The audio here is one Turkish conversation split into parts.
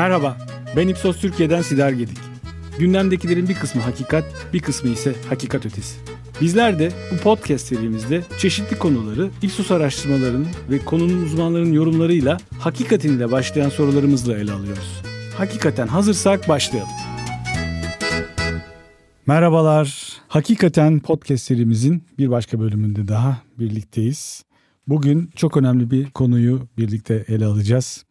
Merhaba, ben Ipsos Türkiye'den Sider Gedik. Gündemdekilerin bir kısmı hakikat, bir kısmı ise hakikat ötesi. Bizler de bu podcast serimizde çeşitli konuları Ipsos araştırmalarının ve konunun uzmanlarının yorumlarıyla hakikatin başlayan sorularımızla ele alıyoruz. Hakikaten hazırsak başlayalım. Merhabalar. Hakikaten podcast serimizin bir başka bölümünde daha birlikteyiz. Bugün çok önemli bir konuyu birlikte ele alacağız.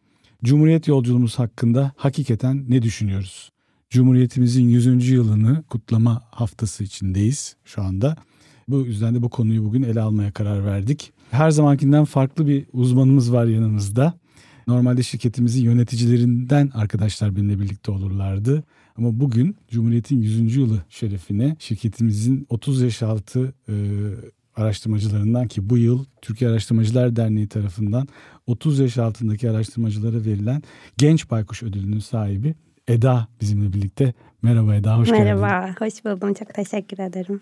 Cumhuriyet yolculuğumuz hakkında hakikaten ne düşünüyoruz? Cumhuriyetimizin 100. yılını kutlama haftası içindeyiz şu anda. Bu yüzden de bu konuyu bugün ele almaya karar verdik. Her zamankinden farklı bir uzmanımız var yanımızda. Normalde şirketimizin yöneticilerinden arkadaşlar benimle birlikte olurlardı. Ama bugün Cumhuriyet'in 100. yılı şerefine şirketimizin 30 yaş altı e, araştırmacılarından ki bu yıl Türkiye Araştırmacılar Derneği tarafından 30 yaş altındaki araştırmacılara verilen Genç Baykuş Ödülü'nün sahibi Eda bizimle birlikte. Merhaba Eda, hoş Merhaba, geldin. Merhaba, hoş buldum. Çok teşekkür ederim.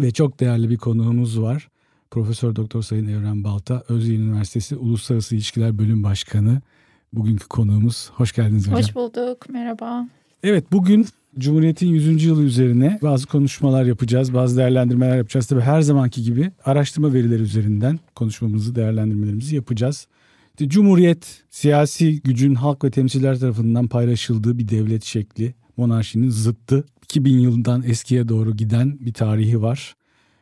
Ve çok değerli bir konuğumuz var. Profesör Doktor Sayın Evren Balta, Özyeğin Üniversitesi Uluslararası İlişkiler Bölüm Başkanı. Bugünkü konuğumuz. Hoş geldiniz hocam. Hoş bulduk. Merhaba. Evet bugün Cumhuriyet'in 100. yılı üzerine bazı konuşmalar yapacağız, bazı değerlendirmeler yapacağız. Tabii her zamanki gibi araştırma verileri üzerinden konuşmamızı, değerlendirmelerimizi yapacağız. İşte Cumhuriyet siyasi gücün halk ve temsilciler tarafından paylaşıldığı bir devlet şekli, monarşinin zıttı. 2000 yılından eskiye doğru giden bir tarihi var.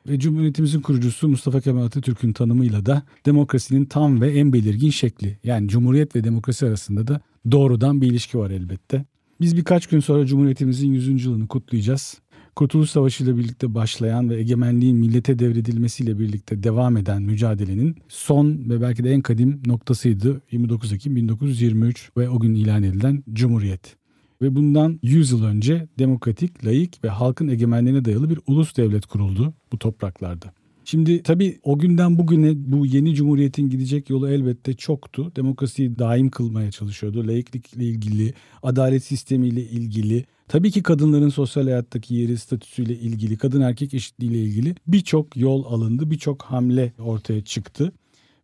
Ve Cumhuriyetimizin kurucusu Mustafa Kemal Atatürk'ün tanımıyla da demokrasinin tam ve en belirgin şekli. Yani Cumhuriyet ve demokrasi arasında da doğrudan bir ilişki var elbette. Biz birkaç gün sonra Cumhuriyetimizin 100. yılını kutlayacağız. Kurtuluş Savaşı ile birlikte başlayan ve egemenliğin millete devredilmesiyle birlikte devam eden mücadelenin son ve belki de en kadim noktasıydı 29 Ekim 1923 ve o gün ilan edilen Cumhuriyet. Ve bundan 100 yıl önce demokratik, layık ve halkın egemenliğine dayalı bir ulus devlet kuruldu bu topraklarda. Şimdi tabii o günden bugüne bu yeni cumhuriyetin gidecek yolu elbette çoktu. Demokrasiyi daim kılmaya çalışıyordu. Laiklikle ilgili, adalet sistemiyle ilgili, Tabii ki kadınların sosyal hayattaki yeri, statüsüyle ilgili, kadın erkek eşitliğiyle ilgili birçok yol alındı, birçok hamle ortaya çıktı.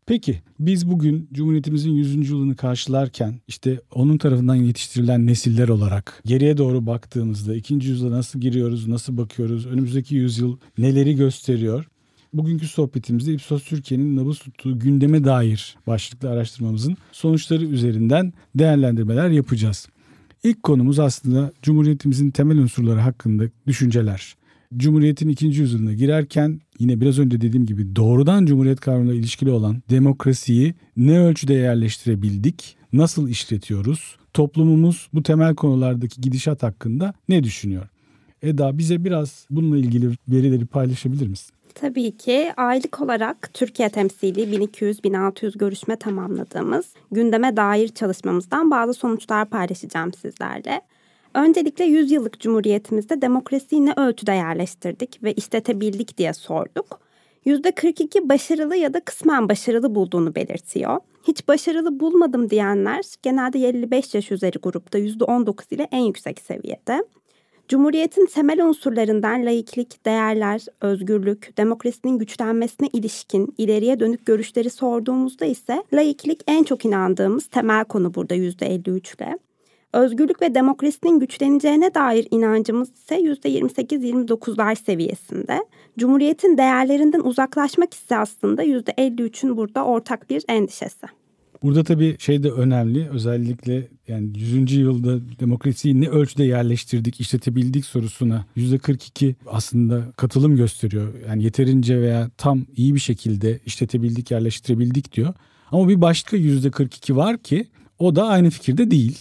Peki biz bugün Cumhuriyetimizin 100. yılını karşılarken işte onun tarafından yetiştirilen nesiller olarak geriye doğru baktığımızda ikinci yüzyıla nasıl giriyoruz, nasıl bakıyoruz, önümüzdeki yüzyıl neleri gösteriyor? Bugünkü sohbetimizde İpsos Türkiye'nin nabız tuttuğu gündeme dair başlıklı araştırmamızın sonuçları üzerinden değerlendirmeler yapacağız. İlk konumuz aslında Cumhuriyetimizin temel unsurları hakkında düşünceler. Cumhuriyet'in ikinci yüzyılına girerken yine biraz önce dediğim gibi doğrudan Cumhuriyet kavramıyla ilişkili olan demokrasiyi ne ölçüde yerleştirebildik, nasıl işletiyoruz, toplumumuz bu temel konulardaki gidişat hakkında ne düşünüyor? Eda bize biraz bununla ilgili verileri paylaşabilir misin? Tabii ki aylık olarak Türkiye temsili 1200-1600 görüşme tamamladığımız gündeme dair çalışmamızdan bazı sonuçlar paylaşacağım sizlerle. Öncelikle 100 yıllık cumhuriyetimizde demokrasiyi ne ölçüde yerleştirdik ve işletebildik diye sorduk. %42 başarılı ya da kısmen başarılı bulduğunu belirtiyor. Hiç başarılı bulmadım diyenler genelde 55 yaş üzeri grupta %19 ile en yüksek seviyede. Cumhuriyetin temel unsurlarından laiklik, değerler, özgürlük, demokrasinin güçlenmesine ilişkin ileriye dönük görüşleri sorduğumuzda ise laiklik en çok inandığımız temel konu burada %53 ile. Özgürlük ve demokrasinin güçleneceğine dair inancımız ise %28-29'lar seviyesinde. Cumhuriyetin değerlerinden uzaklaşmak ise aslında %53'ün burada ortak bir endişesi. Burada tabii şey de önemli. Özellikle yani 100. yılda demokrasiyi ne ölçüde yerleştirdik, işletebildik sorusuna %42 aslında katılım gösteriyor. Yani yeterince veya tam iyi bir şekilde işletebildik, yerleştirebildik diyor. Ama bir başka %42 var ki o da aynı fikirde değil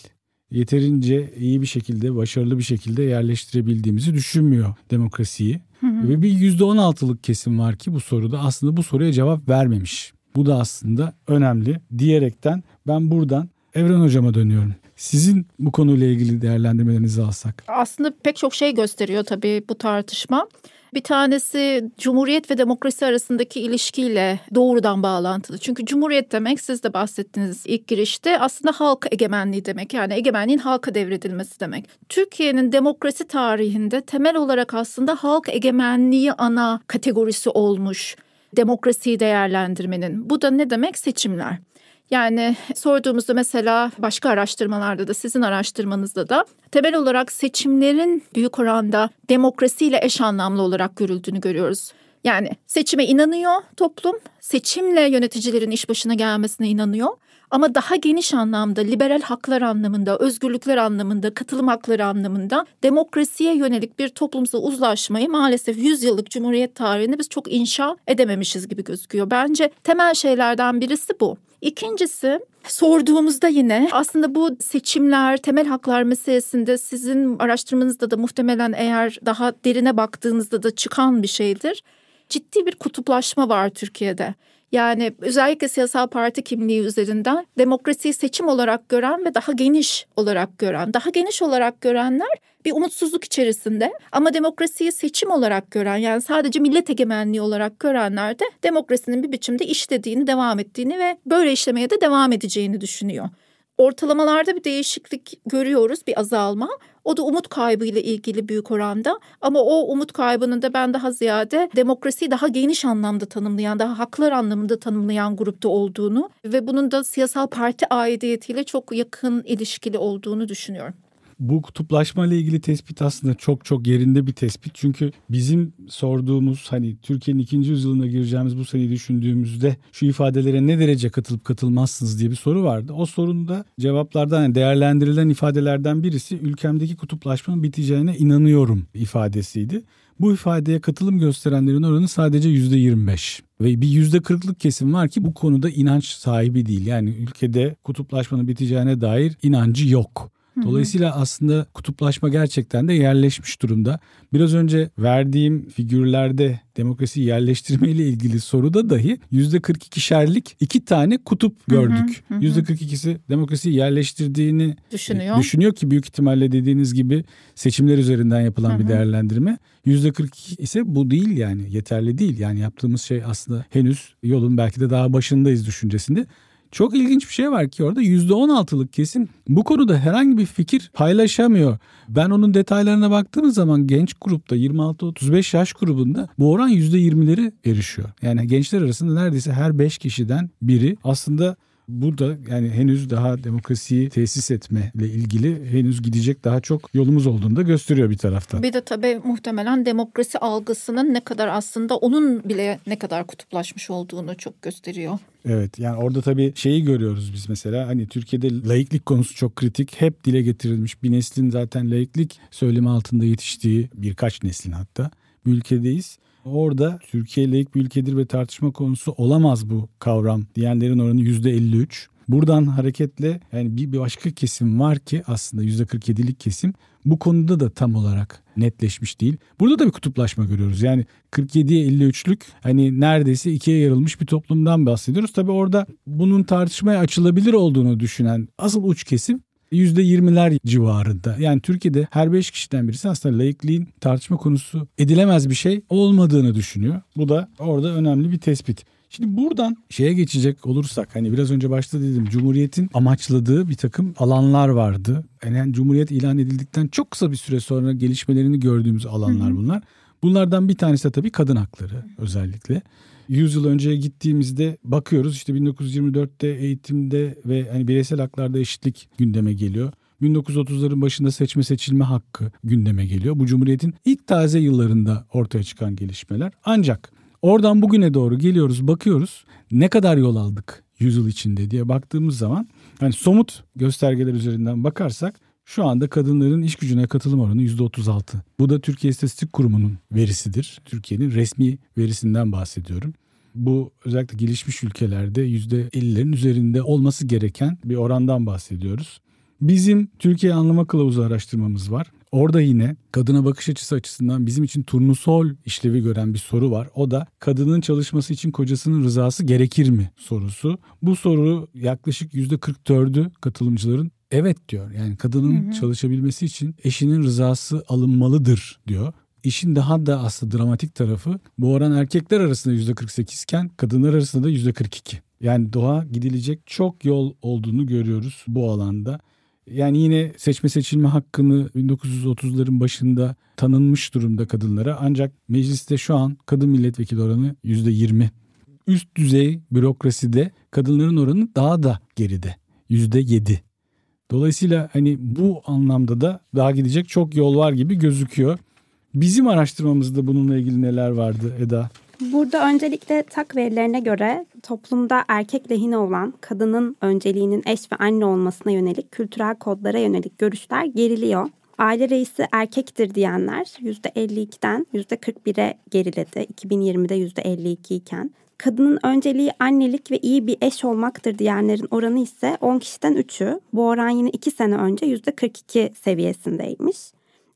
yeterince iyi bir şekilde, başarılı bir şekilde yerleştirebildiğimizi düşünmüyor demokrasiyi. Hı hı. Ve bir %16'lık kesim var ki bu soruda aslında bu soruya cevap vermemiş. Bu da aslında önemli diyerekten ben buradan Evren hocama dönüyorum. Sizin bu konuyla ilgili değerlendirmelerinizi alsak. Aslında pek çok şey gösteriyor tabii bu tartışma. Bir tanesi cumhuriyet ve demokrasi arasındaki ilişkiyle doğrudan bağlantılı. Çünkü cumhuriyet demek siz de bahsettiniz ilk girişte aslında halk egemenliği demek. Yani egemenliğin halka devredilmesi demek. Türkiye'nin demokrasi tarihinde temel olarak aslında halk egemenliği ana kategorisi olmuş demokrasiyi değerlendirmenin. Bu da ne demek? Seçimler. Yani sorduğumuzda mesela başka araştırmalarda da sizin araştırmanızda da temel olarak seçimlerin büyük oranda demokrasiyle eş anlamlı olarak görüldüğünü görüyoruz. Yani seçime inanıyor toplum, seçimle yöneticilerin iş başına gelmesine inanıyor. Ama daha geniş anlamda liberal haklar anlamında, özgürlükler anlamında, katılım hakları anlamında demokrasiye yönelik bir toplumsal uzlaşmayı maalesef 100 yıllık Cumhuriyet tarihinde biz çok inşa edememişiz gibi gözüküyor. Bence temel şeylerden birisi bu. İkincisi sorduğumuzda yine aslında bu seçimler, temel haklar meselesinde sizin araştırmanızda da muhtemelen eğer daha derine baktığınızda da çıkan bir şeydir. Ciddi bir kutuplaşma var Türkiye'de. Yani özellikle siyasal parti kimliği üzerinden demokrasiyi seçim olarak gören ve daha geniş olarak gören, daha geniş olarak görenler bir umutsuzluk içerisinde ama demokrasiyi seçim olarak gören yani sadece millet egemenliği olarak görenler de demokrasinin bir biçimde işlediğini, devam ettiğini ve böyle işlemeye de devam edeceğini düşünüyor. Ortalamalarda bir değişiklik görüyoruz, bir azalma o da umut kaybıyla ilgili büyük oranda ama o umut kaybının da ben daha ziyade demokrasiyi daha geniş anlamda tanımlayan, daha haklar anlamında tanımlayan grupta olduğunu ve bunun da siyasal parti aidiyetiyle çok yakın ilişkili olduğunu düşünüyorum bu kutuplaşma ile ilgili tespit aslında çok çok yerinde bir tespit. Çünkü bizim sorduğumuz hani Türkiye'nin ikinci yüzyılına gireceğimiz bu seneyi düşündüğümüzde şu ifadelere ne derece katılıp katılmazsınız diye bir soru vardı. O sorunda cevaplardan yani değerlendirilen ifadelerden birisi ülkemdeki kutuplaşmanın biteceğine inanıyorum ifadesiydi. Bu ifadeye katılım gösterenlerin oranı sadece %25 ve bir yüzde kırklık kesim var ki bu konuda inanç sahibi değil. Yani ülkede kutuplaşmanın biteceğine dair inancı yok. Dolayısıyla aslında kutuplaşma gerçekten de yerleşmiş durumda. Biraz önce verdiğim figürlerde demokrasi yerleştirme ile ilgili soruda dahi yüzde 42 şerlik iki tane kutup gördük. Yüzde 42'si demokrasi yerleştirdiğini düşünüyor. Düşünüyor ki büyük ihtimalle dediğiniz gibi seçimler üzerinden yapılan hı hı. bir değerlendirme. Yüzde 42 ise bu değil yani yeterli değil. Yani yaptığımız şey aslında henüz yolun belki de daha başındayız düşüncesinde. Çok ilginç bir şey var ki orada %16'lık kesim bu konuda herhangi bir fikir paylaşamıyor. Ben onun detaylarına baktığımız zaman genç grupta 26-35 yaş grubunda bu oran %20'leri erişiyor. Yani gençler arasında neredeyse her 5 kişiden biri aslında bu da yani henüz daha demokrasiyi tesis etmeyle ilgili henüz gidecek daha çok yolumuz olduğunu da gösteriyor bir taraftan. Bir de tabii muhtemelen demokrasi algısının ne kadar aslında onun bile ne kadar kutuplaşmış olduğunu çok gösteriyor. Evet yani orada tabii şeyi görüyoruz biz mesela hani Türkiye'de laiklik konusu çok kritik. Hep dile getirilmiş bir neslin zaten laiklik söylemi altında yetiştiği birkaç neslin hatta bir ülkedeyiz. Orada Türkiye layık bir ülkedir ve tartışma konusu olamaz bu kavram diyenlerin oranı %53. Buradan hareketle yani bir başka kesim var ki aslında %47'lik kesim bu konuda da tam olarak netleşmiş değil. Burada da bir kutuplaşma görüyoruz. Yani 47'ye 53'lük hani neredeyse ikiye yarılmış bir toplumdan bahsediyoruz. Tabii orada bunun tartışmaya açılabilir olduğunu düşünen asıl uç kesim %20'ler civarında. Yani Türkiye'de her 5 kişiden birisi aslında layıklığın tartışma konusu edilemez bir şey olmadığını düşünüyor. Bu da orada önemli bir tespit. Şimdi buradan şeye geçecek olursak hani biraz önce başta dedim Cumhuriyet'in amaçladığı bir takım alanlar vardı. Yani Cumhuriyet ilan edildikten çok kısa bir süre sonra gelişmelerini gördüğümüz alanlar bunlar. Bunlardan bir tanesi de tabii kadın hakları özellikle. 100 yıl önceye gittiğimizde bakıyoruz işte 1924'te eğitimde ve hani bireysel haklarda eşitlik gündeme geliyor. 1930'ların başında seçme seçilme hakkı gündeme geliyor. Bu cumhuriyetin ilk taze yıllarında ortaya çıkan gelişmeler. Ancak oradan bugüne doğru geliyoruz, bakıyoruz. Ne kadar yol aldık yüzyıl içinde diye baktığımız zaman hani somut göstergeler üzerinden bakarsak şu anda kadınların iş gücüne katılım oranı %36. Bu da Türkiye İstatistik Kurumu'nun verisidir. Türkiye'nin resmi verisinden bahsediyorum. Bu özellikle gelişmiş ülkelerde %50'lerin üzerinde olması gereken bir orandan bahsediyoruz. Bizim Türkiye Anlama Kılavuzu araştırmamız var. Orada yine kadına bakış açısı açısından bizim için turnusol işlevi gören bir soru var. O da kadının çalışması için kocasının rızası gerekir mi sorusu. Bu soru yaklaşık %44'ü katılımcıların Evet diyor. Yani kadının hı hı. çalışabilmesi için eşinin rızası alınmalıdır diyor. İşin daha da aslında dramatik tarafı bu oran erkekler arasında %48 iken kadınlar arasında da %42. Yani doğa gidilecek çok yol olduğunu görüyoruz bu alanda. Yani yine seçme seçilme hakkını 1930'ların başında tanınmış durumda kadınlara ancak mecliste şu an kadın milletvekili oranı %20. Üst düzey bürokraside kadınların oranı daha da geride %7. Dolayısıyla hani bu anlamda da daha gidecek çok yol var gibi gözüküyor. Bizim araştırmamızda bununla ilgili neler vardı Eda? Burada öncelikle tak verilerine göre toplumda erkek lehine olan kadının önceliğinin eş ve anne olmasına yönelik kültürel kodlara yönelik görüşler geriliyor. Aile reisi erkektir diyenler %52'den %41'e geriledi. 2020'de %52 iken kadının önceliği annelik ve iyi bir eş olmaktır diyenlerin oranı ise 10 kişiden 3'ü. Bu oran yine 2 sene önce %42 seviyesindeymiş.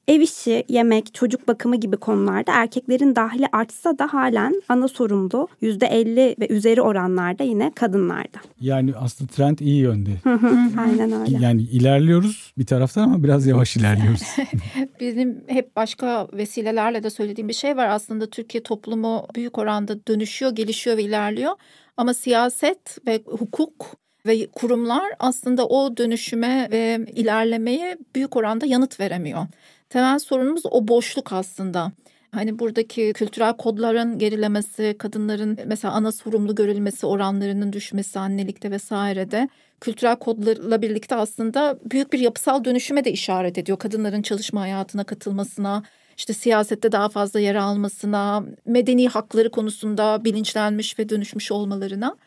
Ev işi, yemek, çocuk bakımı gibi konularda erkeklerin dahili artsa da halen ana sorumlu %50 ve üzeri oranlarda yine kadınlarda. Yani aslında trend iyi yönde. Aynen öyle. Yani ilerliyoruz bir taraftan ama biraz yavaş ilerliyoruz. Bizim hep başka vesilelerle de söylediğim bir şey var. Aslında Türkiye toplumu büyük oranda dönüşüyor, gelişiyor ve ilerliyor. Ama siyaset ve hukuk ve kurumlar aslında o dönüşüme ve ilerlemeye büyük oranda yanıt veremiyor temel sorunumuz o boşluk aslında. Hani buradaki kültürel kodların gerilemesi, kadınların mesela ana sorumlu görülmesi oranlarının düşmesi annelikte vesairede kültürel kodlarla birlikte aslında büyük bir yapısal dönüşüme de işaret ediyor. Kadınların çalışma hayatına katılmasına, işte siyasette daha fazla yer almasına, medeni hakları konusunda bilinçlenmiş ve dönüşmüş olmalarına.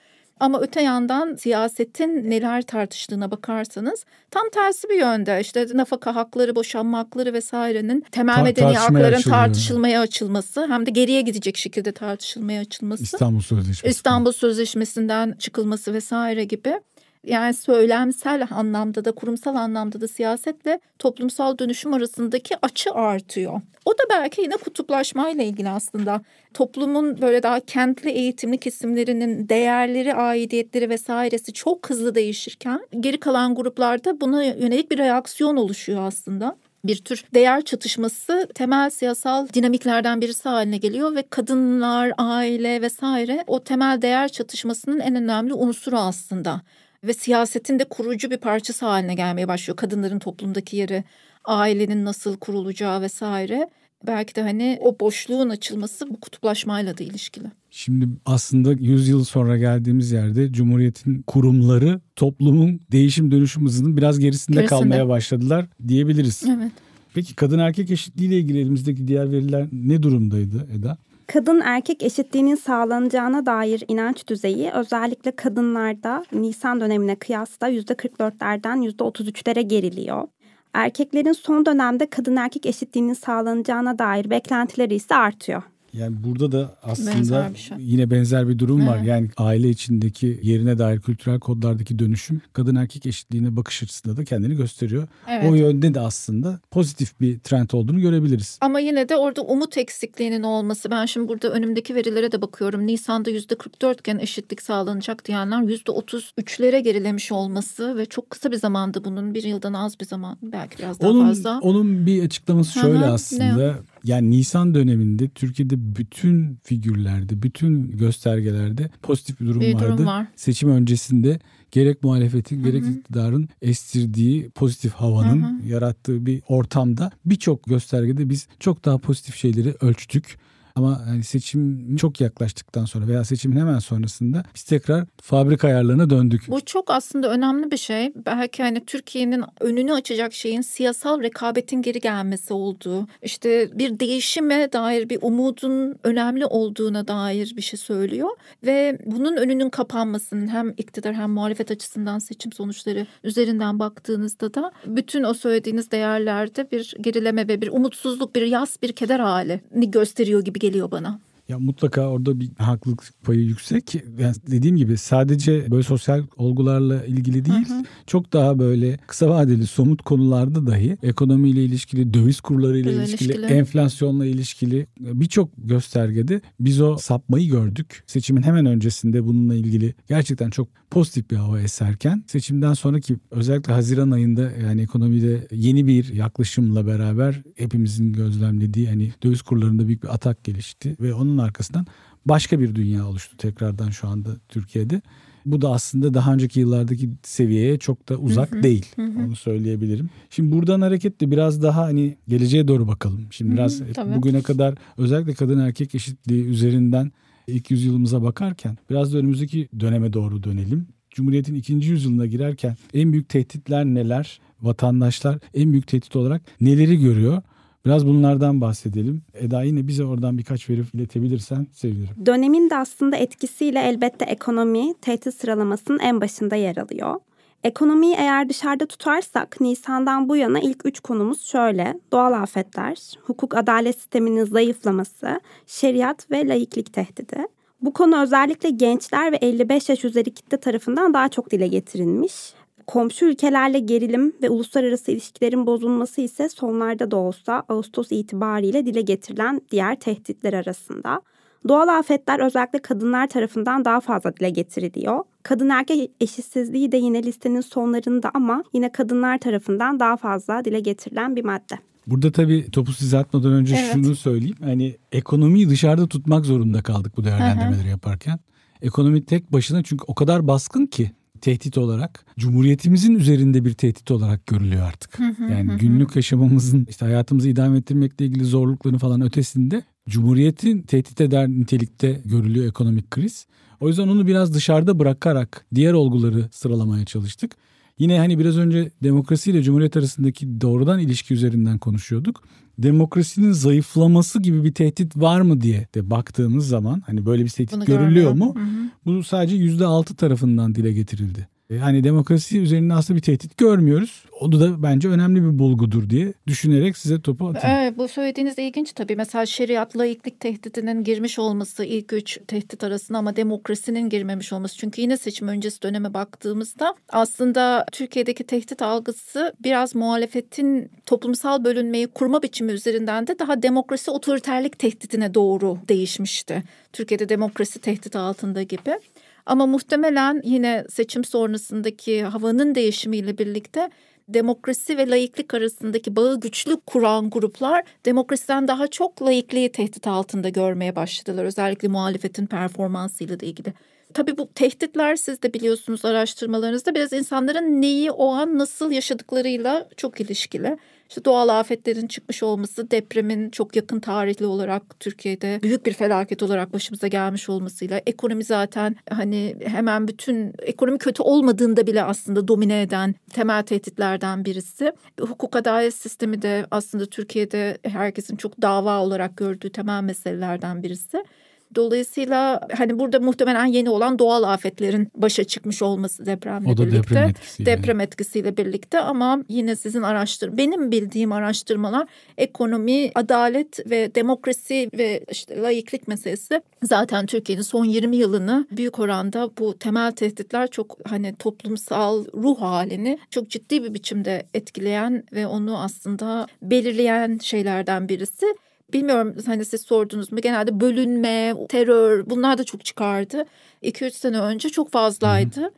Ama öte yandan siyasetin neler tartıştığına bakarsanız tam tersi bir yönde işte nafaka hakları, boşanma hakları vesairenin temel Ta- medeni hakların açılıyor. tartışılmaya açılması hem de geriye gidecek şekilde tartışılmaya açılması. İstanbul Sözleşmesi. İstanbul Sözleşmesi'nden çıkılması vesaire gibi yani söylemsel anlamda da kurumsal anlamda da siyasetle toplumsal dönüşüm arasındaki açı artıyor. O da belki yine kutuplaşmayla ilgili aslında. Toplumun böyle daha kentli eğitimli kesimlerinin değerleri, aidiyetleri vesairesi çok hızlı değişirken geri kalan gruplarda buna yönelik bir reaksiyon oluşuyor aslında bir tür değer çatışması temel siyasal dinamiklerden birisi haline geliyor ve kadınlar, aile vesaire o temel değer çatışmasının en önemli unsuru aslında ve siyasetin de kurucu bir parçası haline gelmeye başlıyor. Kadınların toplumdaki yeri, ailenin nasıl kurulacağı vesaire. Belki de hani o boşluğun açılması bu kutuplaşmayla da ilişkili. Şimdi aslında 100 yıl sonra geldiğimiz yerde Cumhuriyet'in kurumları toplumun değişim dönüşüm hızının biraz gerisinde, gerisinde. kalmaya başladılar diyebiliriz. Evet. Peki kadın erkek eşitliği ile ilgili elimizdeki diğer veriler ne durumdaydı Eda? kadın erkek eşitliğinin sağlanacağına dair inanç düzeyi özellikle kadınlarda Nisan dönemine kıyasla %44'lerden %33'lere geriliyor. Erkeklerin son dönemde kadın erkek eşitliğinin sağlanacağına dair beklentileri ise artıyor. Yani burada da aslında benzer şey. yine benzer bir durum evet. var. Yani aile içindeki yerine dair kültürel kodlardaki dönüşüm kadın erkek eşitliğine bakış açısında da kendini gösteriyor. Evet. O yönde de aslında pozitif bir trend olduğunu görebiliriz. Ama yine de orada umut eksikliğinin olması. Ben şimdi burada önümdeki verilere de bakıyorum. Nisan'da %44 iken eşitlik sağlanacak diyenler %33'lere gerilemiş olması ve çok kısa bir zamanda bunun bir yıldan az bir zaman belki biraz daha onun, fazla. Onun bir açıklaması şöyle Aha, aslında. Ne? Yani Nisan döneminde Türkiye'de bütün figürlerde, bütün göstergelerde pozitif bir durum bir vardı. var. Seçim öncesinde gerek muhalefetin Hı-hı. gerek iktidarın estirdiği pozitif havanın Hı-hı. yarattığı bir ortamda birçok göstergede biz çok daha pozitif şeyleri ölçtük ama yani seçim çok yaklaştıktan sonra veya seçimin hemen sonrasında biz tekrar fabrika ayarlarına döndük. Bu çok aslında önemli bir şey. Belki hani Türkiye'nin önünü açacak şeyin siyasal rekabetin geri gelmesi olduğu, İşte bir değişime dair bir umudun önemli olduğuna dair bir şey söylüyor ve bunun önünün kapanmasının hem iktidar hem muhalefet açısından seçim sonuçları üzerinden baktığınızda da bütün o söylediğiniz değerlerde bir gerileme ve bir umutsuzluk, bir yas, bir keder hali gösteriyor gibi geliyor geliyor bana. Ya mutlaka orada bir haklılık payı yüksek. Yani dediğim gibi sadece böyle sosyal olgularla ilgili değil, hı hı. çok daha böyle kısa vadeli somut konularda dahi ekonomiyle ilişkili, döviz kurlarıyla döviz ilişkili, ilişkili, enflasyonla ilişkili birçok göstergede biz o sapmayı gördük. Seçimin hemen öncesinde bununla ilgili gerçekten çok pozitif bir hava eserken seçimden sonraki özellikle Haziran ayında yani ekonomide yeni bir yaklaşımla beraber hepimizin gözlemlediği hani döviz kurlarında büyük bir atak gelişti ve onun arkasından başka bir dünya oluştu tekrardan şu anda Türkiye'de. Bu da aslında daha önceki yıllardaki seviyeye çok da uzak değil. Onu söyleyebilirim. Şimdi buradan hareketle biraz daha hani geleceğe doğru bakalım. Şimdi biraz e, bugüne kadar özellikle kadın erkek eşitliği üzerinden ilk yüzyılımıza bakarken biraz da önümüzdeki döneme doğru dönelim. Cumhuriyet'in ikinci yüzyılına girerken en büyük tehditler neler? Vatandaşlar en büyük tehdit olarak neleri görüyor? Biraz bunlardan bahsedelim. Eda yine bize oradan birkaç veri iletebilirsen sevinirim. Dönemin de aslında etkisiyle elbette ekonomi tehdit sıralamasının en başında yer alıyor. Ekonomiyi eğer dışarıda tutarsak Nisan'dan bu yana ilk üç konumuz şöyle. Doğal afetler, hukuk adalet sisteminin zayıflaması, şeriat ve laiklik tehdidi. Bu konu özellikle gençler ve 55 yaş üzeri kitle tarafından daha çok dile getirilmiş. Komşu ülkelerle gerilim ve uluslararası ilişkilerin bozulması ise sonlarda da olsa Ağustos itibariyle dile getirilen diğer tehditler arasında. Doğal afetler özellikle kadınlar tarafından daha fazla dile getiriliyor. Kadın erkek eşitsizliği de yine listenin sonlarında ama yine kadınlar tarafından daha fazla dile getirilen bir madde. Burada tabii topu size atmadan önce evet. şunu söyleyeyim. Hani ekonomiyi dışarıda tutmak zorunda kaldık bu değerlendirmeleri Hı-hı. yaparken. Ekonomi tek başına çünkü o kadar baskın ki tehdit olarak cumhuriyetimizin üzerinde bir tehdit olarak görülüyor artık. Hı hı yani hı günlük yaşamımızın işte hayatımızı idame ettirmekle ilgili zorlukların falan ötesinde Cumhuriyet'in tehdit eder nitelikte görülüyor ekonomik kriz. O yüzden onu biraz dışarıda bırakarak diğer olguları sıralamaya çalıştık. Yine hani biraz önce demokrasi ile cumhuriyet arasındaki doğrudan ilişki üzerinden konuşuyorduk. Demokrasinin zayıflaması gibi bir tehdit var mı diye de baktığımız zaman hani böyle bir tehdit Bunu görülüyor görmüyorum. mu? Hı hı. Bu sadece %6 tarafından dile getirildi. Yani e, demokrasi üzerine aslında bir tehdit görmüyoruz. Onu da bence önemli bir bulgudur diye düşünerek size topu atayım. Evet, bu söylediğiniz ilginç tabii. Mesela şeriat, laiklik tehditinin girmiş olması ilk üç tehdit arasında ama demokrasinin girmemiş olması. Çünkü yine seçim öncesi döneme baktığımızda aslında Türkiye'deki tehdit algısı biraz muhalefetin toplumsal bölünmeyi kurma biçimi üzerinden de daha demokrasi otoriterlik tehditine doğru değişmişti. Türkiye'de demokrasi tehdit altında gibi. Ama muhtemelen yine seçim sonrasındaki havanın değişimiyle birlikte demokrasi ve laiklik arasındaki bağı güçlü kuran gruplar demokrasiden daha çok laikliği tehdit altında görmeye başladılar. Özellikle muhalefetin performansıyla da ilgili. Tabii bu tehditler siz de biliyorsunuz araştırmalarınızda biraz insanların neyi o an nasıl yaşadıklarıyla çok ilişkili. İşte doğal afetlerin çıkmış olması, depremin çok yakın tarihli olarak Türkiye'de büyük bir felaket olarak başımıza gelmiş olmasıyla ekonomi zaten hani hemen bütün ekonomi kötü olmadığında bile aslında domine eden temel tehditlerden birisi. Hukuk adalet sistemi de aslında Türkiye'de herkesin çok dava olarak gördüğü temel meselelerden birisi. Dolayısıyla hani burada muhtemelen yeni olan doğal afetlerin başa çıkmış olması depremle birlikte. Deprem etkisiyle. deprem etkisiyle birlikte ama yine sizin araştır benim bildiğim araştırmalar ekonomi, adalet ve demokrasi ve işte layıklık meselesi zaten Türkiye'nin son 20 yılını büyük oranda bu temel tehditler çok hani toplumsal ruh halini çok ciddi bir biçimde etkileyen ve onu aslında belirleyen şeylerden birisi bilmiyorum hani siz sordunuz mu genelde bölünme, terör bunlar da çok çıkardı. 2-3 sene önce çok fazlaydı. Hı-hı.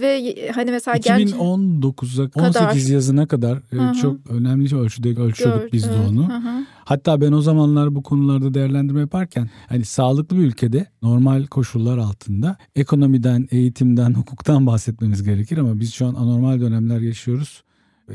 Ve hani mesela 2019'a 18 kadar. yazına kadar Hı-hı. E, çok önemli ölçüde ölçüyorduk Gör, biz de onu. Hı-hı. Hatta ben o zamanlar bu konularda değerlendirme yaparken hani sağlıklı bir ülkede normal koşullar altında ekonomiden, eğitimden, hukuktan bahsetmemiz gerekir ama biz şu an anormal dönemler yaşıyoruz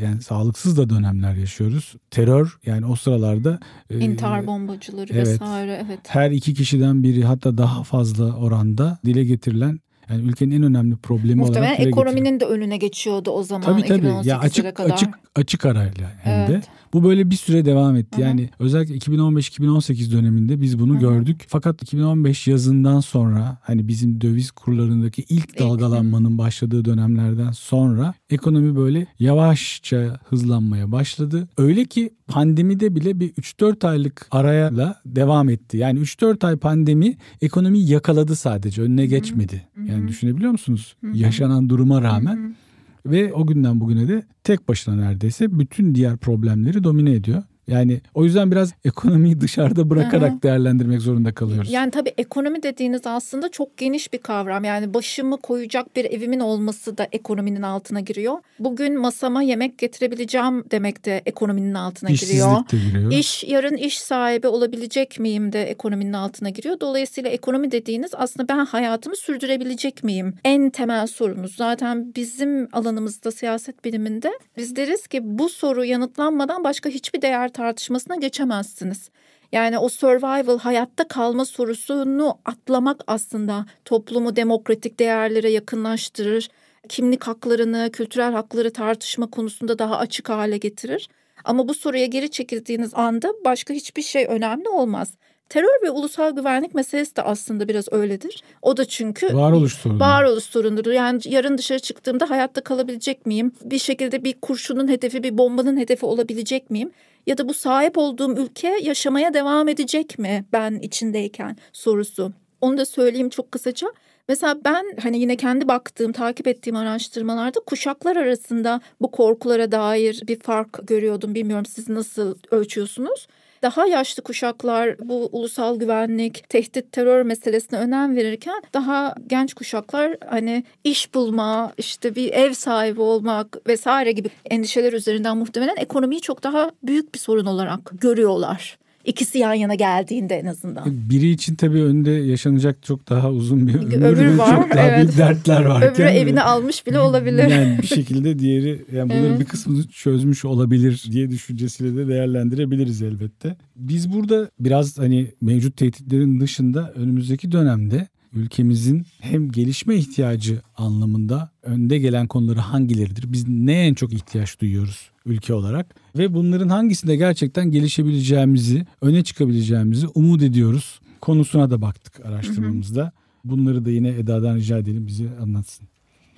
yani sağlıksız da dönemler yaşıyoruz. Terör yani o sıralarda e, intihar e, bombacıları evet, vesaire evet. Her iki kişiden biri hatta daha fazla oranda dile getirilen yani ülkenin en önemli problemi Muhtemelen olarak ekonominin getiriyor. de önüne geçiyordu o zaman tabii, tabii. 2018'lere ya açık, kadar. Açık, açık arayla hem evet. de. Bu böyle bir süre devam etti. Yani Hı-hı. özellikle 2015-2018 döneminde biz bunu Hı-hı. gördük. Fakat 2015 yazından sonra hani bizim döviz kurlarındaki ilk dalgalanmanın başladığı dönemlerden sonra ekonomi böyle yavaşça hızlanmaya başladı. Öyle ki pandemide bile bir 3-4 aylık arayla devam etti. Yani 3-4 ay pandemi ekonomi yakaladı sadece. Önüne geçmedi. Yani düşünebiliyor musunuz? Yaşanan duruma rağmen ve o günden bugüne de tek başına neredeyse bütün diğer problemleri domine ediyor. Yani o yüzden biraz ekonomiyi dışarıda bırakarak Aha. değerlendirmek zorunda kalıyoruz. Yani tabii ekonomi dediğiniz aslında çok geniş bir kavram. Yani başımı koyacak bir evimin olması da ekonominin altına giriyor. Bugün masama yemek getirebileceğim demek de ekonominin altına İşsizlik giriyor. De giriyor. İş yarın iş sahibi olabilecek miyim de ekonominin altına giriyor. Dolayısıyla ekonomi dediğiniz aslında ben hayatımı sürdürebilecek miyim? En temel sorumuz. Zaten bizim alanımızda siyaset biliminde biz deriz ki bu soru yanıtlanmadan başka hiçbir değer tartışmasına geçemezsiniz. Yani o survival hayatta kalma sorusunu atlamak aslında toplumu demokratik değerlere yakınlaştırır. Kimlik haklarını, kültürel hakları tartışma konusunda daha açık hale getirir. Ama bu soruya geri çekildiğiniz anda başka hiçbir şey önemli olmaz. Terör ve ulusal güvenlik meselesi de aslında biraz öyledir. O da çünkü varoluş sorunu. Varoluş sorunudur. Yani yarın dışarı çıktığımda hayatta kalabilecek miyim? Bir şekilde bir kurşunun hedefi, bir bombanın hedefi olabilecek miyim? ya da bu sahip olduğum ülke yaşamaya devam edecek mi ben içindeyken sorusu. Onu da söyleyeyim çok kısaca. Mesela ben hani yine kendi baktığım, takip ettiğim araştırmalarda kuşaklar arasında bu korkulara dair bir fark görüyordum. Bilmiyorum siz nasıl ölçüyorsunuz? daha yaşlı kuşaklar bu ulusal güvenlik, tehdit, terör meselesine önem verirken daha genç kuşaklar hani iş bulma, işte bir ev sahibi olmak vesaire gibi endişeler üzerinden muhtemelen ekonomiyi çok daha büyük bir sorun olarak görüyorlar. İkisi yan yana geldiğinde en azından. E, biri için tabii önde yaşanacak çok daha uzun bir ömür, ömür var. Çok daha evet. büyük dertler var. Öbürü evini almış bile olabilir. Yani bir şekilde diğeri yani bunların evet. bir kısmını çözmüş olabilir diye düşüncesiyle de değerlendirebiliriz elbette. Biz burada biraz hani mevcut tehditlerin dışında önümüzdeki dönemde ülkemizin hem gelişme ihtiyacı anlamında önde gelen konuları hangileridir? Biz ne en çok ihtiyaç duyuyoruz ülke olarak? Ve bunların hangisinde gerçekten gelişebileceğimizi, öne çıkabileceğimizi umut ediyoruz konusuna da baktık araştırmamızda. Bunları da yine Eda'dan rica edelim bizi anlatsın.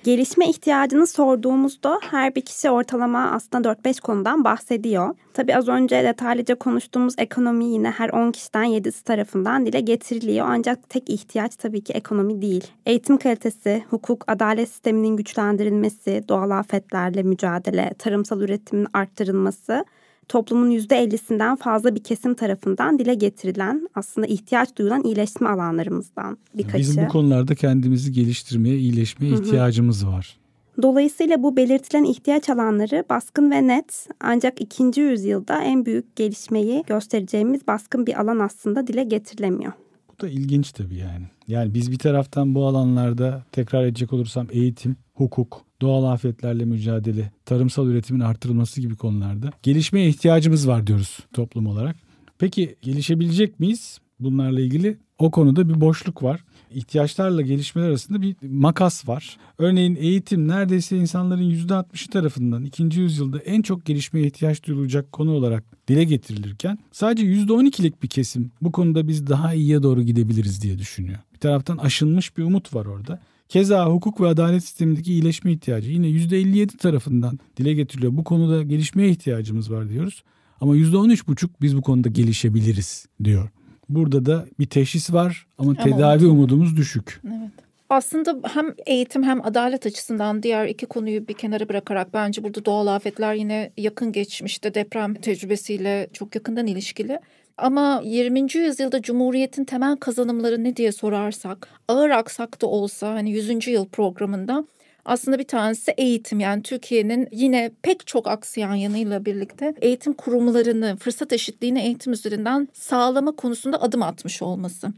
Gelişme ihtiyacını sorduğumuzda her bir kişi ortalama aslında 4-5 konudan bahsediyor. Tabi az önce detaylıca konuştuğumuz ekonomi yine her 10 kişiden 7'si tarafından dile getiriliyor. Ancak tek ihtiyaç tabii ki ekonomi değil. Eğitim kalitesi, hukuk, adalet sisteminin güçlendirilmesi, doğal afetlerle mücadele, tarımsal üretimin arttırılması toplumun %50'sinden fazla bir kesim tarafından dile getirilen aslında ihtiyaç duyulan iyileşme alanlarımızdan birkaçı. Bizim bu konularda kendimizi geliştirmeye, iyileşmeye ihtiyacımız var. Dolayısıyla bu belirtilen ihtiyaç alanları baskın ve net ancak ikinci yüzyılda en büyük gelişmeyi göstereceğimiz baskın bir alan aslında dile getirilemiyor. Bu da ilginç tabii yani. Yani biz bir taraftan bu alanlarda tekrar edecek olursam eğitim, hukuk, doğal afetlerle mücadele, tarımsal üretimin artırılması gibi konularda gelişmeye ihtiyacımız var diyoruz toplum olarak. Peki gelişebilecek miyiz? Bunlarla ilgili o konuda bir boşluk var. İhtiyaçlarla gelişmeler arasında bir makas var. Örneğin eğitim neredeyse insanların %60'ı tarafından ikinci yüzyılda en çok gelişmeye ihtiyaç duyulacak konu olarak dile getirilirken sadece %12'lik bir kesim bu konuda biz daha iyiye doğru gidebiliriz diye düşünüyor. Bir taraftan aşınmış bir umut var orada. Keza hukuk ve adalet sistemindeki iyileşme ihtiyacı yine %57 tarafından dile getiriliyor. Bu konuda gelişmeye ihtiyacımız var diyoruz. Ama %13,5 biz bu konuda gelişebiliriz diyor. Burada da bir teşhis var ama, ama tedavi oldu. umudumuz düşük. Evet. Aslında hem eğitim hem adalet açısından diğer iki konuyu bir kenara bırakarak bence burada doğal afetler yine yakın geçmişte deprem tecrübesiyle çok yakından ilişkili. Ama 20. yüzyılda Cumhuriyet'in temel kazanımları ne diye sorarsak, ağır aksak da olsa hani 100. yıl programında aslında bir tanesi eğitim yani Türkiye'nin yine pek çok aksayan yanıyla birlikte eğitim kurumlarını, fırsat eşitliğini eğitim üzerinden sağlama konusunda adım atmış olması.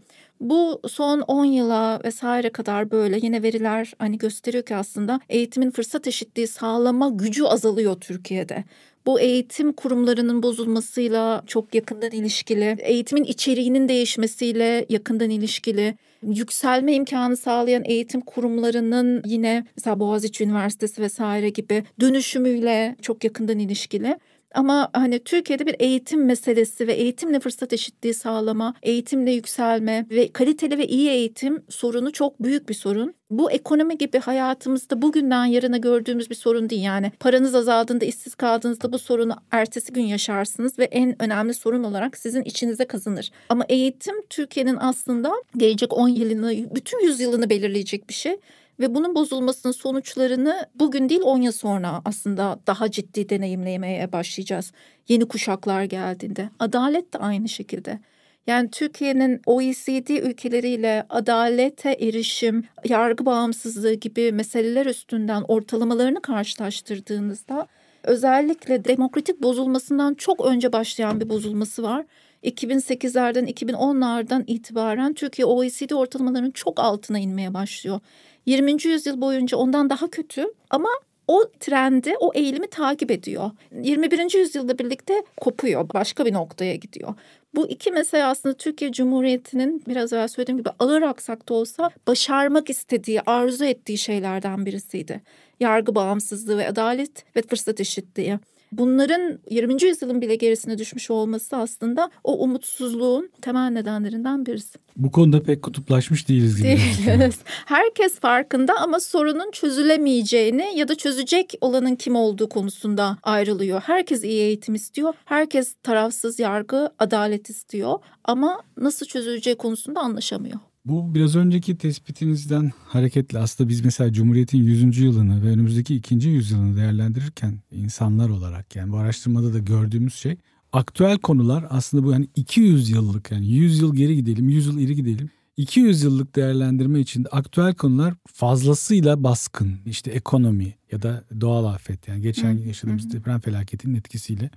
Bu son 10 yıla vesaire kadar böyle yine veriler hani gösteriyor ki aslında eğitimin fırsat eşitliği sağlama gücü azalıyor Türkiye'de. Bu eğitim kurumlarının bozulmasıyla çok yakından ilişkili. Eğitimin içeriğinin değişmesiyle yakından ilişkili. Yükselme imkanı sağlayan eğitim kurumlarının yine mesela Boğaziçi Üniversitesi vesaire gibi dönüşümüyle çok yakından ilişkili. Ama hani Türkiye'de bir eğitim meselesi ve eğitimle fırsat eşitliği sağlama, eğitimle yükselme ve kaliteli ve iyi eğitim sorunu çok büyük bir sorun. Bu ekonomi gibi hayatımızda bugünden yarına gördüğümüz bir sorun değil yani. Paranız azaldığında, işsiz kaldığınızda bu sorunu ertesi gün yaşarsınız ve en önemli sorun olarak sizin içinize kazanır. Ama eğitim Türkiye'nin aslında gelecek 10 yılını, bütün 100 yılını belirleyecek bir şey ve bunun bozulmasının sonuçlarını bugün değil 10 yıl sonra aslında daha ciddi deneyimlemeye başlayacağız. Yeni kuşaklar geldiğinde. Adalet de aynı şekilde. Yani Türkiye'nin OECD ülkeleriyle adalete erişim, yargı bağımsızlığı gibi meseleler üstünden ortalamalarını karşılaştırdığınızda özellikle demokratik bozulmasından çok önce başlayan bir bozulması var 2008'lerden 2010'lardan itibaren Türkiye OECD ortalamalarının çok altına inmeye başlıyor. 20. yüzyıl boyunca ondan daha kötü ama o trendi, o eğilimi takip ediyor. 21. yüzyılda birlikte kopuyor, başka bir noktaya gidiyor. Bu iki mesele aslında Türkiye Cumhuriyeti'nin biraz evvel söylediğim gibi ağır aksak da olsa başarmak istediği, arzu ettiği şeylerden birisiydi. Yargı bağımsızlığı ve adalet ve fırsat eşitliği. Bunların 20. yüzyılın bile gerisine düşmüş olması aslında o umutsuzluğun temel nedenlerinden birisi. Bu konuda pek kutuplaşmış değiliz gibi. Değiliz. Herkes farkında ama sorunun çözülemeyeceğini ya da çözecek olanın kim olduğu konusunda ayrılıyor. Herkes iyi eğitim istiyor. Herkes tarafsız yargı, adalet istiyor ama nasıl çözüleceği konusunda anlaşamıyor. Bu biraz önceki tespitinizden hareketle aslında biz mesela Cumhuriyet'in 100. yılını ve önümüzdeki 2. yüzyılını değerlendirirken insanlar olarak yani bu araştırmada da gördüğümüz şey aktüel konular aslında bu yani 200 yıllık yani 100 yıl geri gidelim 100 yıl ileri gidelim 200 yıllık değerlendirme için aktüel konular fazlasıyla baskın. işte ekonomi ya da doğal afet yani geçen yaşadığımız deprem felaketinin etkisiyle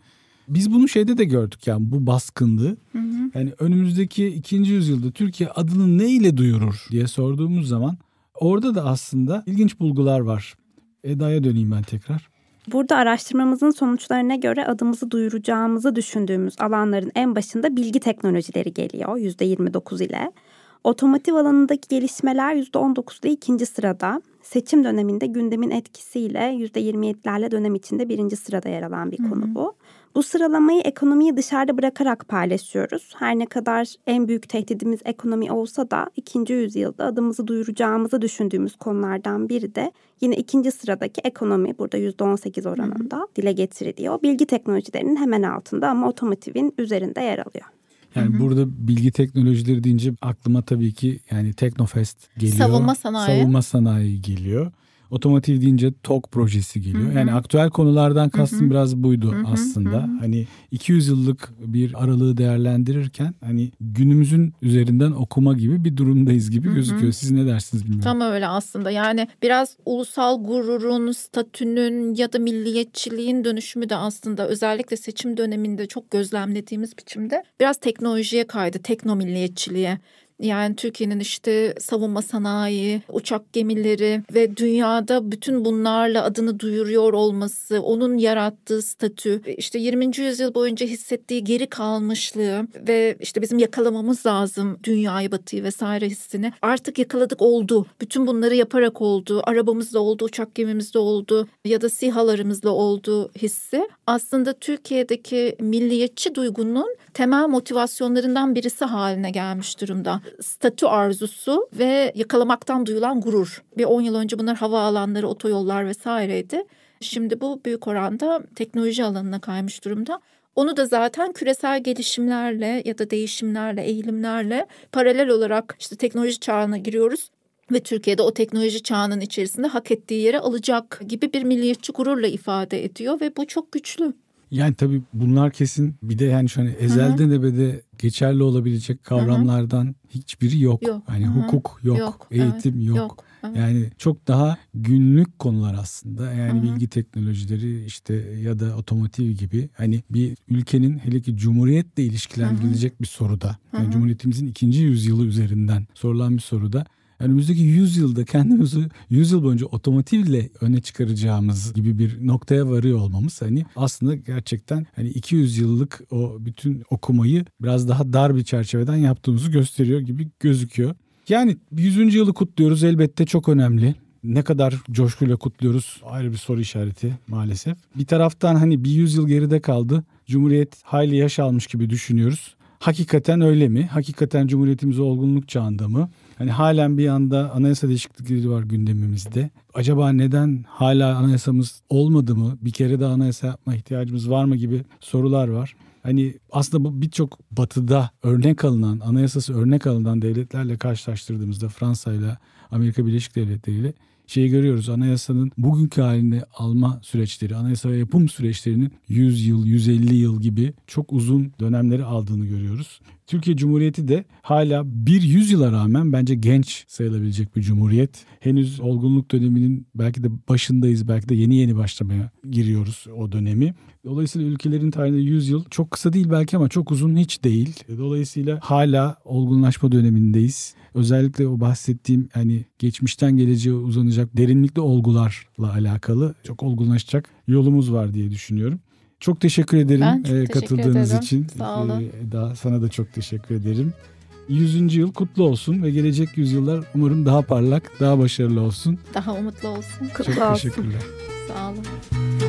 biz bunu şeyde de gördük yani bu baskındı. Hı hı. Yani önümüzdeki ikinci yüzyılda Türkiye adını ne ile duyurur diye sorduğumuz zaman orada da aslında ilginç bulgular var. Eda'ya döneyim ben tekrar. Burada araştırmamızın sonuçlarına göre adımızı duyuracağımızı düşündüğümüz alanların en başında bilgi teknolojileri geliyor yüzde %29 ile. Otomotiv alanındaki gelişmeler yüzde %19'da ikinci sırada. Seçim döneminde gündemin etkisiyle yüzde %27'lerle dönem içinde birinci sırada yer alan bir Hı-hı. konu bu. Bu sıralamayı ekonomiyi dışarıda bırakarak paylaşıyoruz. Her ne kadar en büyük tehdidimiz ekonomi olsa da ikinci yüzyılda adımızı duyuracağımızı düşündüğümüz konulardan biri de yine ikinci sıradaki ekonomi burada %18 oranında Hı-hı. dile getiriliyor. Bilgi teknolojilerinin hemen altında ama otomotivin üzerinde yer alıyor. Yani Hı-hı. burada bilgi teknolojileri deyince aklıma tabii ki yani Teknofest geliyor. Savunma sanayi. Savunma sanayi geliyor otomotiv deyince TOK projesi geliyor. Hı hı. Yani aktüel konulardan kastım hı hı. biraz buydu hı hı. aslında. Hı hı. Hani 200 yıllık bir aralığı değerlendirirken hani günümüzün üzerinden okuma gibi bir durumdayız gibi hı hı. gözüküyor. Siz ne dersiniz bilmiyorum. Tam öyle aslında. Yani biraz ulusal gururun, statünün ya da milliyetçiliğin dönüşümü de aslında özellikle seçim döneminde çok gözlemlediğimiz biçimde biraz teknolojiye kaydı, teknomilliyetçiliğe. Yani Türkiye'nin işte savunma sanayi, uçak gemileri ve dünyada bütün bunlarla adını duyuruyor olması, onun yarattığı statü, işte 20. yüzyıl boyunca hissettiği geri kalmışlığı ve işte bizim yakalamamız lazım dünyayı, batıyı vesaire hissini. Artık yakaladık oldu. Bütün bunları yaparak oldu. arabamızda oldu, uçak gemimizde oldu ya da sihalarımızla oldu hissi aslında Türkiye'deki milliyetçi duygunun temel motivasyonlarından birisi haline gelmiş durumda. Statü arzusu ve yakalamaktan duyulan gurur. Bir 10 yıl önce bunlar hava havaalanları, otoyollar vesaireydi. Şimdi bu büyük oranda teknoloji alanına kaymış durumda. Onu da zaten küresel gelişimlerle ya da değişimlerle, eğilimlerle paralel olarak işte teknoloji çağına giriyoruz ve Türkiye'de o teknoloji çağının içerisinde hak ettiği yere alacak gibi bir milliyetçi gururla ifade ediyor ve bu çok güçlü. Yani tabii bunlar kesin bir de yani şu hani ezelden Hı-hı. geçerli olabilecek kavramlardan Hı-hı. hiçbiri yok. yok. Yani Hı-hı. hukuk yok, yok. eğitim evet. yok. yok. Evet. Yani çok daha günlük konular aslında. Yani Hı-hı. bilgi teknolojileri işte ya da otomotiv gibi hani bir ülkenin hele ki cumhuriyetle ilişkilendirilecek Hı-hı. bir soruda. Yani Hı-hı. cumhuriyetimizin ikinci yüzyılı üzerinden sorulan bir soruda önümüzdeki 100 yılda kendimizi 100 yıl boyunca otomotivle öne çıkaracağımız gibi bir noktaya varıyor olmamız hani aslında gerçekten hani 200 yıllık o bütün okumayı biraz daha dar bir çerçeveden yaptığımızı gösteriyor gibi gözüküyor. Yani 100. yılı kutluyoruz elbette çok önemli. Ne kadar coşkuyla kutluyoruz ayrı bir soru işareti maalesef. Bir taraftan hani bir yüzyıl geride kaldı. Cumhuriyet hayli yaş almış gibi düşünüyoruz. Hakikaten öyle mi? Hakikaten Cumhuriyetimiz olgunluk çağında mı? Hani halen bir anda anayasa değişiklikleri var gündemimizde. Acaba neden hala anayasamız olmadı mı? Bir kere daha anayasa yapma ihtiyacımız var mı gibi sorular var. Hani aslında bu birçok batıda örnek alınan, anayasası örnek alınan devletlerle karşılaştırdığımızda Fransa ile Amerika Birleşik Devletleri ile şeyi görüyoruz. Anayasanın bugünkü halini alma süreçleri, anayasa yapım süreçlerinin 100 yıl, 150 yıl gibi çok uzun dönemleri aldığını görüyoruz. Türkiye Cumhuriyeti de hala bir yüzyıla rağmen bence genç sayılabilecek bir cumhuriyet. Henüz olgunluk döneminin belki de başındayız, belki de yeni yeni başlamaya giriyoruz o dönemi. Dolayısıyla ülkelerin tarihinde 100 yıl çok kısa değil belki ama çok uzun hiç değil. Dolayısıyla hala olgunlaşma dönemindeyiz. Özellikle o bahsettiğim hani geçmişten geleceğe uzanacak derinlikli olgularla alakalı çok olgunlaşacak yolumuz var diye düşünüyorum. Çok teşekkür ederim ben çok e, katıldığınız ederim. için. Sağ olun. E, daha sana da çok teşekkür ederim. Yüzüncü yıl kutlu olsun ve gelecek yüzyıllar umarım daha parlak, daha başarılı olsun. Daha umutlu olsun. Kutlu çok olsun. teşekkürler. Sağ olun.